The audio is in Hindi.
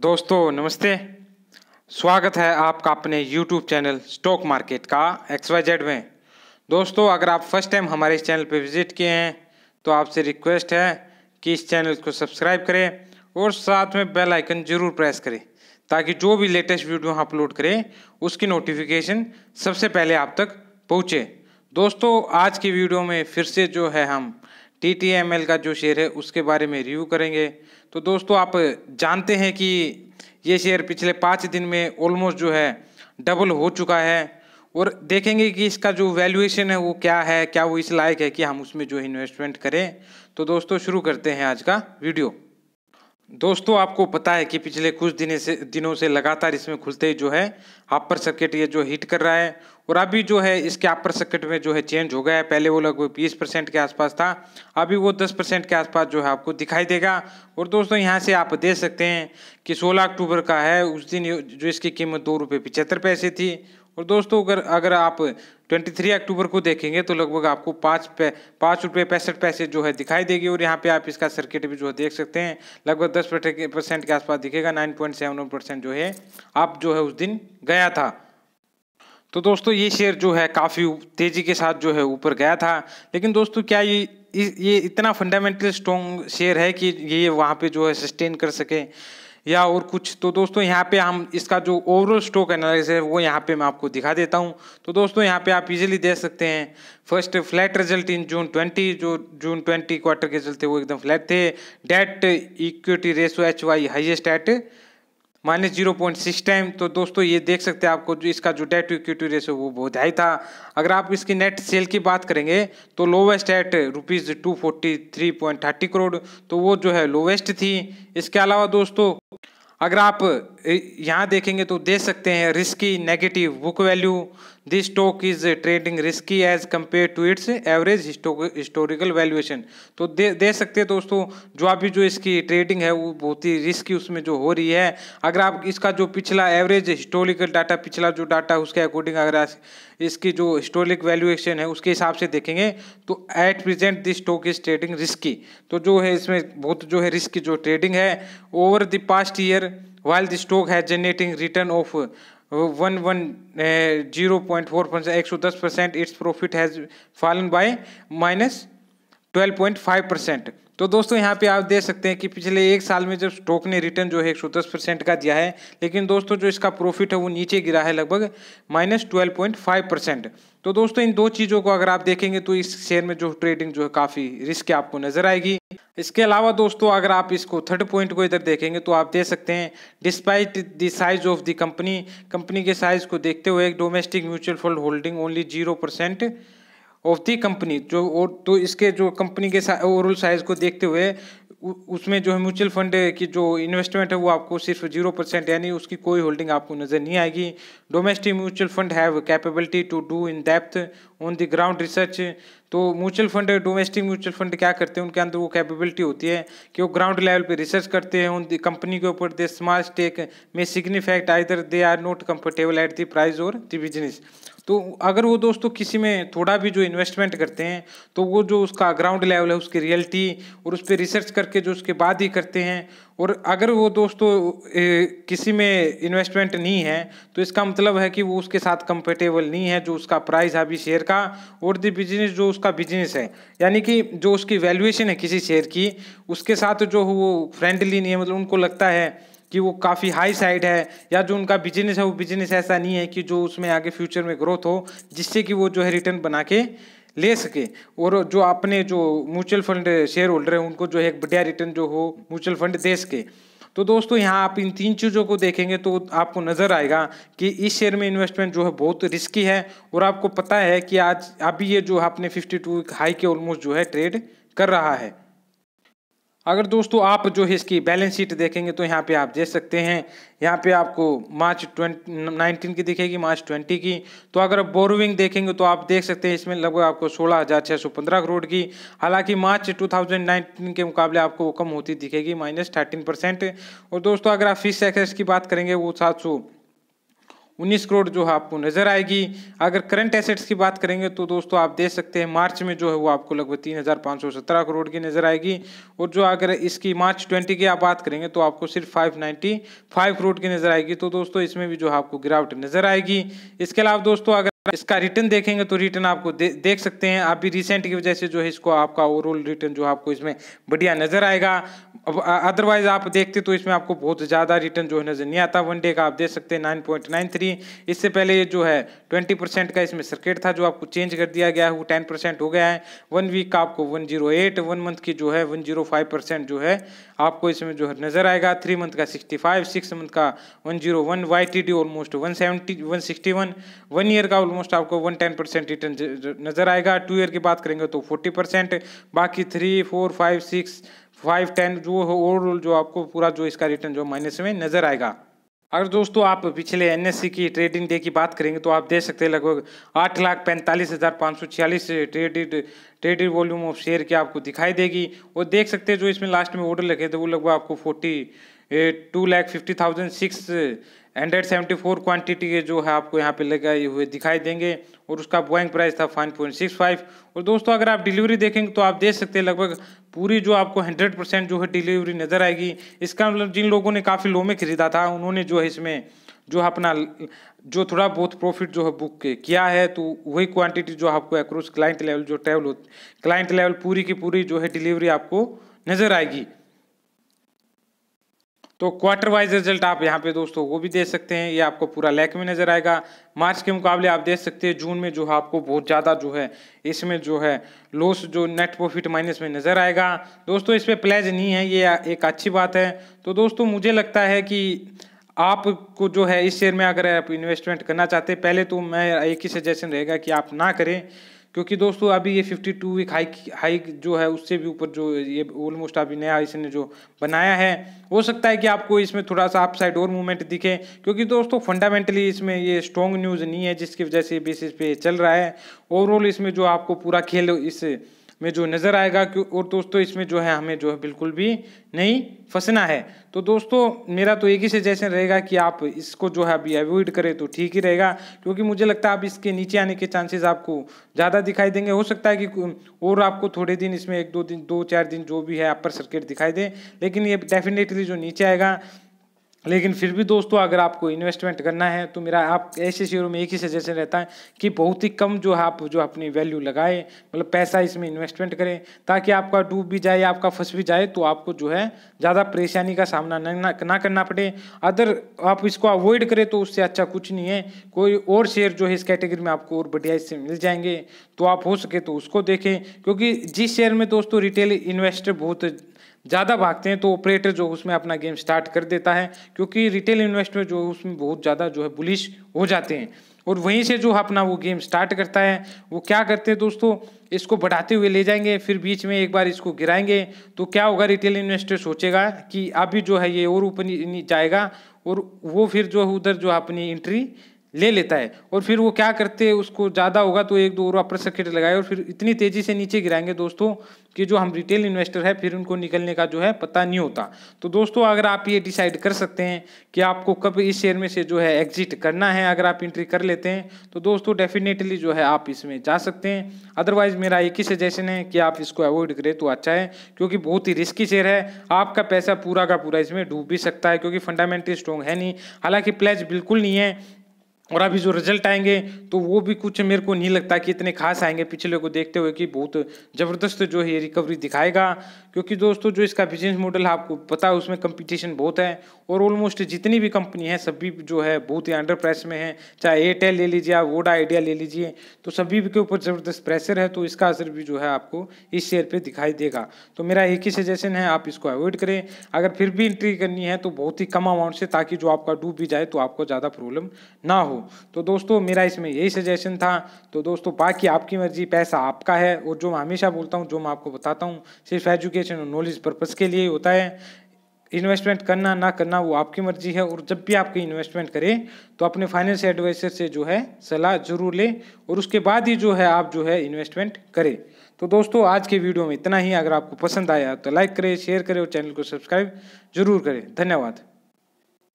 दोस्तों नमस्ते स्वागत है आपका अपने YouTube चैनल स्टॉक मार्केट का एक्स वाई जेड में दोस्तों अगर आप फर्स्ट टाइम हमारे इस चैनल पर विजिट किए हैं तो आपसे रिक्वेस्ट है कि इस चैनल को सब्सक्राइब करें और साथ में बेल आइकन जरूर प्रेस करें ताकि जो भी लेटेस्ट वीडियो हम अपलोड करें उसकी नोटिफिकेशन सबसे पहले आप तक पहुँचे दोस्तों आज की वीडियो में फिर से जो है हम टी टी एम एल का जो शेयर है उसके बारे में रिव्यू करेंगे तो दोस्तों आप जानते हैं कि ये शेयर पिछले पाँच दिन में ऑलमोस्ट जो है डबल हो चुका है और देखेंगे कि इसका जो वैल्यूएशन है वो क्या है क्या वो इस लायक है कि हम उसमें जो इन्वेस्टमेंट करें तो दोस्तों शुरू करते हैं आज का वीडियो दोस्तों आपको पता है कि पिछले कुछ दिनों से दिनों से लगातार इसमें खुलते ही जो है हापर सर्किट ये जो हिट कर रहा है और अभी जो है इसके अपर सर्किट में जो है चेंज हो गया है पहले वो लगभग बीस परसेंट के आसपास था अभी वो दस परसेंट के आसपास जो है आपको दिखाई देगा और दोस्तों यहाँ से आप देख सकते हैं कि सोलह अक्टूबर का है उस दिन जो इसकी कीमत दो रुपये पिचहत्तर पैसे थी और दोस्तों अगर अगर आप 23 अक्टूबर को देखेंगे तो लगभग आपको पाँच पे पाँच रुपये पैंसठ पैसे जो है दिखाई देगी और यहाँ पे आप इसका सर्किट भी जो है देख सकते हैं लगभग दस परसेंट के आसपास दिखेगा 9.71 परसेंट जो है आप जो है उस दिन गया था तो दोस्तों ये शेयर जो है काफ़ी तेज़ी के साथ जो है ऊपर गया था लेकिन दोस्तों क्या ये ये इतना फंडामेंटल स्ट्रॉन्ग शेयर है कि ये वहाँ पे जो है सस्टेन कर सके या और कुछ तो दोस्तों यहाँ पे हम इसका जो ओवरऑल स्टॉक एनालिसिस है वो यहाँ पे मैं आपको दिखा देता हूँ तो दोस्तों यहाँ पे आप इजीली देख सकते हैं first flat result in June 20 जो जून 20 क्वार्टर के चलते वो एकदम फ्लैट थे debt equity ratio H Y highest at minus zero point six time तो दोस्तों ये देख सकते हैं आपको जो इसका जो डेट इक्विटी रेशो वो बहुत हाई था अगर आप इसकी नेट सेल की बात करेंगे तो lowest at rupees two forty three point thirty crore तो वो जो है लोवेस्ट थी इसके अलावा दोस्तों अगर आप यहाँ देखेंगे तो दे सकते हैं risky negative book value this stock is trading risky as compare to its average historical valuation तो दे दे सकते हैं दोस्तों जो अभी जो इसकी ट्रेडिंग है वो बहुत ही रिस्की उसमें जो हो रही है अगर आप इसका जो पिछला एवरेज हिस्टोरिकल डाटा पिछला जो डाटा उसके अकॉर्डिंग अगर इसकी जो हिस्टोरिक वैल्यूएशन है उसके हिसाब से देखेंगे तो at present this stock is trading risky तो जो है इसमें बहुत जो है रिस्की जो ट्रेडिंग है over the past year while the stock has generating return of uh, 110.4% uh, percent its profit has fallen by minus 12.5% तो दोस्तों यहाँ पे आप देख सकते हैं कि पिछले एक साल में जब स्टॉक ने रिटर्न जो है एक परसेंट का दिया है लेकिन दोस्तों जो इसका प्रॉफिट है वो नीचे गिरा है लगभग minus twelve point five percent तो दोस्तों इन दो चीज़ों को अगर आप देखेंगे तो इस शेयर में जो ट्रेडिंग जो है काफ़ी रिस्क आपको नजर आएगी इसके अलावा दोस्तों अगर आप इसको थर्ड पॉइंट को इधर देखेंगे तो आप देख सकते हैं despite the size of the company company के साइज को देखते हुए एक domestic mutual fund holding only zero percent of the company जो और तो इसके जो कंपनी के ओवरऑल साइज को देखते हुए उसमें जो है म्यूचुअल फंड की जो इन्वेस्टमेंट है वो आपको सिर्फ जीरो परसेंट यानी उसकी कोई होल्डिंग आपको नज़र नहीं आएगी domestic mutual fund have capability to do in depth on the ground research तो mutual fund domestic mutual fund क्या करते हैं उनके अंदर वो कैपेबिलिटी होती है कि वो ग्राउंड लेवल पे रिसर्च करते हैं उन कंपनी के ऊपर दे स्मॉल स्टेक में significant either they are not comfortable at the price और द बिजनेस तो अगर वो दोस्तों तो किसी में थोड़ा भी जो इन्वेस्टमेंट करते हैं तो वो जो उसका ग्राउंड लेवल है उसकी रियलिटी और उस पर रिसर्च करके जो उसके बाद ही करते हैं और अगर वो दोस्तों तो, किसी में इन्वेस्टमेंट नहीं है तो इसका मतलब है कि वो उसके साथ कंफर्टेबल नहीं है जो उसका प्राइस है अभी शेयर का और द बिजनेस जो उसका बिजनेस है यानी कि जो उसकी वैल्यूएशन है किसी शेयर की उसके साथ जो वो फ्रेंडली नहीं है मतलब उनको लगता है कि वो काफ़ी हाई साइड है या जो उनका बिजनेस है वो बिजनेस ऐसा नहीं है कि जो उसमें आगे फ्यूचर में ग्रोथ हो जिससे कि वो जो है रिटर्न बना के ले सके और जो अपने जो म्यूचुअल फंड शेयर होल्डर हैं उनको जो है एक बढ़िया रिटर्न जो हो म्यूचुअल फंड दे सके तो दोस्तों यहाँ आप इन तीन चीज़ों को देखेंगे तो आपको नज़र आएगा कि इस शेयर में इन्वेस्टमेंट जो है बहुत रिस्की है और आपको पता है कि आज अभी ये जो आपने 52 हाई के ऑलमोस्ट जो है ट्रेड कर रहा है अगर दोस्तों आप जो है इसकी बैलेंस शीट देखेंगे तो यहाँ पे आप देख सकते हैं यहाँ पे आपको मार्च ट्वेंटी नाइनटीन की दिखेगी मार्च ट्वेंटी की तो अगर आप बोरोविंग देखेंगे तो आप देख सकते हैं इसमें लगभग आपको सोलह हज़ार छः सौ पंद्रह करोड़ की हालांकि मार्च टू थाउजेंड नाइनटीन के मुकाबले आपको वो कम होती दिखेगी माइनस थर्टीन परसेंट और दोस्तों अगर आप फीस एक्सेस की बात करेंगे वो सात सौ 19 करोड़ जो है आपको नजर आएगी अगर करंट एसेट्स की बात करेंगे तो दोस्तों आप देख सकते हैं मार्च में जो है वो आपको लगभग तीन हज़ार पाँच सौ सत्रह करोड़ की नजर आएगी और जो अगर इसकी मार्च ट्वेंटी की आप बात करेंगे तो आपको सिर्फ फाइव नाइन्टी फाइव करोड़ की नजर आएगी तो दोस्तों इसमें भी जो है आपको गिरावट नजर आएगी इसके अलावा दोस्तों अगर इसका रिटर्न देखेंगे तो रिटर्न आपको दे, देख सकते हैं आप भी रिसेंट की वजह से जो है इसको आपका ओवरऑल रिटर्न जो आपको इसमें बढ़िया नजर आएगा अदरवाइज आप देखते तो इसमें आपको बहुत ज़्यादा रिटर्न जो है नज़र नहीं आता वनडे का आप देख सकते हैं नाइन पॉइंट नाइन थ्री इससे पहले ये जो है ट्वेंटी परसेंट का इसमें सर्किट था जो आपको चेंज कर दिया गया है वो टेन परसेंट हो गया है वन वीक का आपको one zero eight one month की जो है वन जीरो फाइव परसेंट जो है आपको इसमें जो है नज़र आएगा थ्री मंथ का सिक्सटी फाइव सिक्स मंथ का one zero one Y T D almost one seventy one sixty one one year का ऑलमोस्ट आपको वन टेन परसेंट रिटर्न नज़र आएगा टू ईयर की बात करेंगे तो फोर्टी परसेंट बाकी three four five six five ten जो है ओवरऑल जो आपको पूरा जो इसका रिटर्न जो माइनस में नज़र आएगा अगर दोस्तों आप पिछले एन की ट्रेडिंग डे की बात करेंगे तो आप देख सकते हैं लगभग आठ लाख पैंतालीस हज़ार पाँच सौ छियालीस traded traded volume of share की आपको दिखाई देगी और देख सकते हैं जो इसमें लास्ट में ऑर्डर लगे थे वो लगभग आपको forty two lakh fifty thousand six hundred seventy four quantity के जो है आपको यहाँ पे लगाए हुए दिखाई देंगे और उसका बोइंग प्राइस था फाइव पॉइंट सिक्स फाइव और दोस्तों अगर आप डिलीवरी देखेंगे तो आप देख सकते हैं लगभग पूरी जो आपको हंड्रेड परसेंट जो है डिलीवरी नज़र आएगी इसका मतलब जिन लोगों ने काफ़ी लो में खरीदा था उन्होंने जो है इसमें जो अपना जो थोड़ा बहुत प्रॉफिट जो है बुक किया है तो वही क्वान्टिटी जो आपको अक्रोस क्लाइंट लेवल जो ट्रेवल क्लाइंट लेवल पूरी की पूरी जो है डिलीवरी आपको नज़र आएगी तो क्वार्टर वाइज रिजल्ट आप यहाँ पे दोस्तों वो भी देख सकते हैं ये आपको पूरा लैक में नज़र आएगा मार्च के मुकाबले आप देख सकते हैं जून में जो है आपको बहुत ज़्यादा जो है इसमें जो है लॉस जो नेट प्रॉफिट माइनस में नज़र आएगा दोस्तों इस पर प्लेज नहीं है ये एक अच्छी बात है तो दोस्तों मुझे लगता है कि आपको जो है इस शेयर में अगर आप इन्वेस्टमेंट करना चाहते हैं पहले तो मैं एक ही सजेशन रहेगा कि आप ना करें क्योंकि दोस्तों अभी ये fifty two week hike hike जो है उससे भी ऊपर जो ये ऑलमोस्ट अभी नया इसने जो बनाया है हो सकता है कि आपको इसमें थोड़ा सा आप साइड और मूवमेंट दिखे क्योंकि दोस्तों फंडामेंटली इसमें ये स्ट्रॉन्ग न्यूज़ नहीं है जिसकी वजह से बेसिस पे चल रहा है ओवरऑल इसमें जो आपको पूरा खेल इस में जो नज़र आएगा क्यों और दोस्तों इसमें जो है हमें जो है बिल्कुल भी नहीं फंसना है तो दोस्तों मेरा तो एक ही सजेशन रहेगा कि आप इसको जो है अभी अवॉइड करें तो ठीक ही रहेगा क्योंकि मुझे लगता है आप इसके नीचे आने के चांसेस आपको ज़्यादा दिखाई देंगे हो सकता है कि और आपको थोड़े दिन इसमें एक दो दिन दो चार दिन जो भी है अपर सर्किट दिखाई दे लेकिन ये डेफिनेटली जो नीचे आएगा लेकिन फिर भी दोस्तों अगर आपको इन्वेस्टमेंट करना है तो मेरा आप ऐसे शेयरों में एक ही सजेशन रहता है कि बहुत ही कम जो आप जो अपनी वैल्यू लगाए मतलब पैसा इसमें इन्वेस्टमेंट करें ताकि आपका डूब भी जाए आपका फंस भी जाए तो आपको जो है ज़्यादा परेशानी का सामना ना ना करना पड़े अदर आप इसको अवॉइड करें तो उससे अच्छा कुछ नहीं है कोई और शेयर जो है इस कैटेगरी में आपको और बढ़िया इससे मिल जाएंगे तो आप हो सके तो उसको देखें क्योंकि जिस शेयर में दोस्तों रिटेल इन्वेस्टर बहुत ज़्यादा भागते हैं तो ऑपरेटर जो उसमें अपना गेम स्टार्ट कर देता है क्योंकि रिटेल इन्वेस्टर जो उसमें बहुत ज़्यादा जो है बुलिश हो जाते हैं और वहीं से जो अपना वो गेम स्टार्ट करता है वो क्या करते हैं दोस्तों इसको बढ़ाते हुए ले जाएंगे फिर बीच में एक बार इसको गिराएंगे तो क्या होगा रिटेल इन्वेस्टर सोचेगा कि अभी जो है ये और ऊपर जाएगा और वो फिर जो है उधर जो अपनी एंट्री ले लेता है और फिर वो क्या करते हैं उसको ज़्यादा होगा तो एक दो और अपर सर्किट लगाए और फिर इतनी तेज़ी से नीचे गिराएंगे दोस्तों कि जो हम रिटेल इन्वेस्टर है फिर उनको निकलने का जो है पता नहीं होता तो दोस्तों अगर आप ये डिसाइड कर सकते हैं कि आपको कब इस शेयर में से जो है एग्जिट करना है अगर आप इंट्री कर लेते हैं तो दोस्तों डेफिनेटली जो है आप इसमें जा सकते हैं अदरवाइज मेरा एक ही सजेशन है कि आप इसको अवॉइड करें तो अच्छा है क्योंकि बहुत ही रिस्की शेयर है आपका पैसा पूरा का पूरा इसमें डूब भी सकता है क्योंकि फंडामेंटली स्ट्रॉन्ग है नहीं हालांकि प्लेज बिल्कुल नहीं है और अभी जो रिजल्ट आएंगे तो वो भी कुछ मेरे को नहीं लगता कि इतने खास आएंगे पिछले को देखते हुए कि बहुत ज़बरदस्त जो है रिकवरी दिखाएगा क्योंकि दोस्तों जो इसका बिजनेस मॉडल है आपको पता है उसमें कंपटीशन बहुत है और ऑलमोस्ट जितनी भी कंपनी है सभी जो है बहुत ही अंडर प्रेस में है चाहे एयरटेल ले लीजिए आप वोडा आइडिया ले लीजिए तो सभी के ऊपर ज़बरदस्त प्रेशर है तो इसका असर भी जो है आपको इस शेयर पर दिखाई देगा तो मेरा एक ही सजेशन है आप इसको अवॉइड करें अगर फिर भी एंट्री करनी है तो बहुत ही कम अमाउंट से ताकि जो आपका डूब भी जाए तो आपको ज़्यादा प्रॉब्लम ना हो हूँ तो दोस्तों मेरा इसमें यही सजेशन था तो दोस्तों बाकी आपकी मर्जी पैसा आपका है और जो मैं हमेशा बोलता हूँ जो मैं आपको बताता हूँ सिर्फ एजुकेशन और नॉलेज पर्पज़ के लिए ही होता है इन्वेस्टमेंट करना ना करना वो आपकी मर्जी है और जब भी आपकी इन्वेस्टमेंट करें तो अपने फाइनेंस एडवाइजर से जो है सलाह जरूर लें और उसके बाद ही जो है आप जो है इन्वेस्टमेंट करें तो दोस्तों आज के वीडियो में इतना ही अगर आपको पसंद आया तो लाइक करें शेयर करें और चैनल को सब्सक्राइब जरूर करें धन्यवाद